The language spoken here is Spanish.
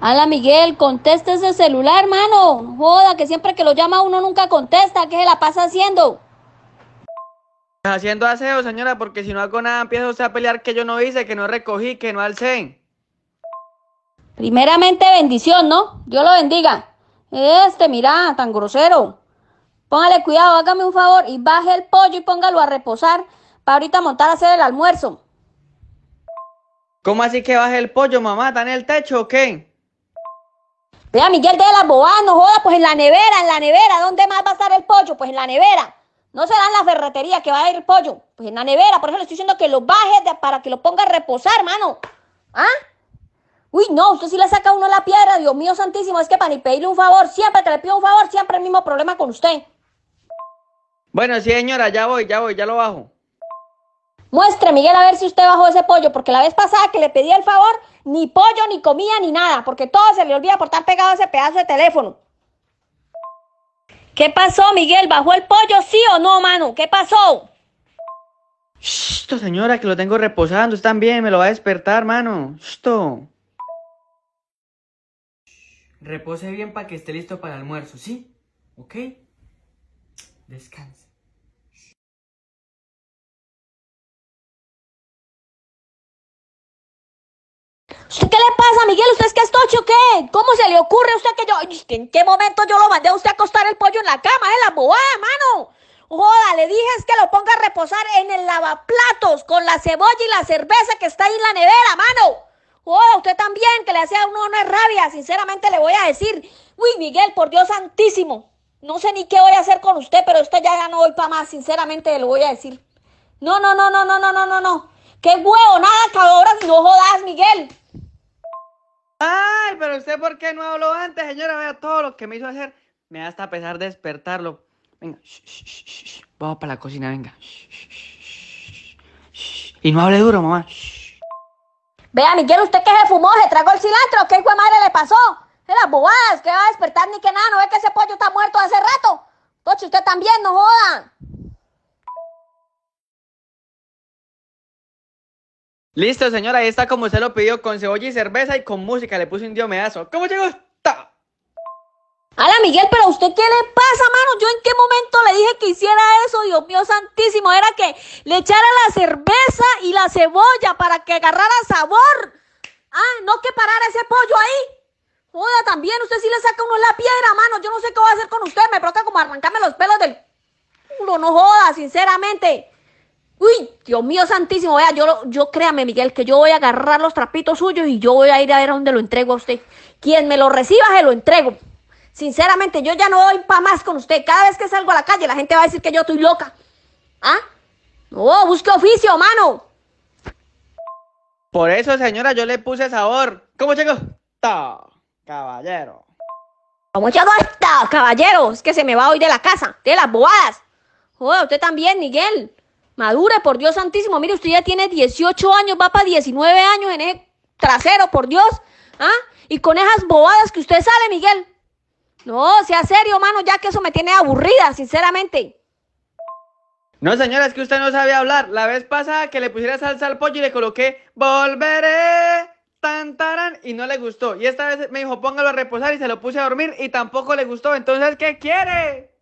Ala Miguel, contesta ese celular, mano. Joda, que siempre que lo llama uno nunca contesta. ¿Qué se la pasa haciendo? Haciendo aseo, señora, porque si no hago nada empieza usted a pelear que yo no hice, que no recogí, que no alcé. Primeramente bendición, ¿no? Dios lo bendiga. Este, mira, tan grosero. Póngale cuidado, hágame un favor y baje el pollo y póngalo a reposar para ahorita montar a hacer el almuerzo. ¿Cómo así que baje el pollo, mamá? ¿Está en el techo o qué? Vea, Miguel de la Boa, no joda, pues en la nevera, en la nevera. ¿Dónde más va a estar el pollo? Pues en la nevera. No será en la ferretería que va a ir el pollo. Pues en la nevera. Por eso le estoy diciendo que lo baje para que lo ponga a reposar, mano. ¿Ah? Uy, no, usted sí le saca uno la piedra, Dios mío santísimo. Es que para ni pedirle un favor, siempre que le pido un favor, siempre el mismo problema con usted. Bueno, sí, señora, ya voy, ya voy, ya lo bajo. Muestre, Miguel, a ver si usted bajó ese pollo, porque la vez pasada que le pedí el favor, ni pollo, ni comida, ni nada, porque todo se le olvida por estar pegado a ese pedazo de teléfono. ¿Qué pasó, Miguel? ¿Bajó el pollo, sí o no, mano? ¿Qué pasó? Esto, señora, que lo tengo reposando, está bien, me lo va a despertar, mano. Esto. Repose bien para que esté listo para el almuerzo, ¿sí? ¿Ok? Descanse. pasa, Miguel? ¿Usted es que es tocho qué? ¿Cómo se le ocurre a usted que yo... ¿En qué momento yo lo mandé a usted a acostar el pollo en la cama? ¡Es eh, la bobada, mano! Joda, le dije es que lo ponga a reposar en el lavaplatos con la cebolla y la cerveza que está ahí en la nevera, mano. Joda, usted también, que le hacía uno una rabia, sinceramente le voy a decir. Uy, Miguel, por Dios santísimo. No sé ni qué voy a hacer con usted, pero usted ya, ya no voy para más, sinceramente le voy a decir. No, no, no, no, no, no, no, no, no. Qué huevo, nada, cabrón! no jodas, Miguel. Ay, pero usted por qué no habló antes, señora. Vea todo lo que me hizo hacer. Me da hasta pesar despertarlo. Venga, shh, shh, vamos para la cocina, venga. Y no hable duro, mamá. Vea, quiere ¿usted que se fumó? ¿Se tragó el cilantro? ¿Qué hijo madre le pasó? De las bobadas, que va a despertar ni que nada. ¿No ve que ese pollo está muerto hace rato? Toche, usted también, no joda. Listo, señora, ahí está como usted lo pidió, con cebolla y cerveza y con música. Le puse un diomedazo. ¿Cómo llegó ¡Ta! Ala, Miguel, pero ¿usted qué le pasa, mano? ¿Yo en qué momento le dije que hiciera eso? Dios mío santísimo, era que le echara la cerveza y la cebolla para que agarrara sabor. Ah, no que parara ese pollo ahí. Joda, también usted sí le saca uno la piedra, mano. Yo no sé qué voy a hacer con usted. Me provoca como arrancarme los pelos del culo. No joda, sinceramente. Uy, Dios mío santísimo, vea, yo, yo créame, Miguel, que yo voy a agarrar los trapitos suyos y yo voy a ir a ver a dónde lo entrego a usted. Quien me lo reciba, se lo entrego. Sinceramente, yo ya no voy para más con usted. Cada vez que salgo a la calle, la gente va a decir que yo estoy loca. ¿Ah? No, busque oficio, mano. Por eso, señora, yo le puse sabor. ¿Cómo llegó? Ta, caballero. ¿Cómo llegó esta, caballero? Es que se me va hoy de la casa, de las bobadas. Joder, usted también, Miguel. Madura, por Dios santísimo. Mire, usted ya tiene 18 años, va para 19 años en el trasero, por Dios. ¿Ah? Y con esas bobadas que usted sale, Miguel. No, sea serio, mano, ya que eso me tiene aburrida, sinceramente. No, señora, es que usted no sabe hablar. La vez pasada que le pusiera salsa al pollo y le coloqué volveré, tan, y no le gustó. Y esta vez me dijo póngalo a reposar y se lo puse a dormir y tampoco le gustó. Entonces, ¿qué quiere?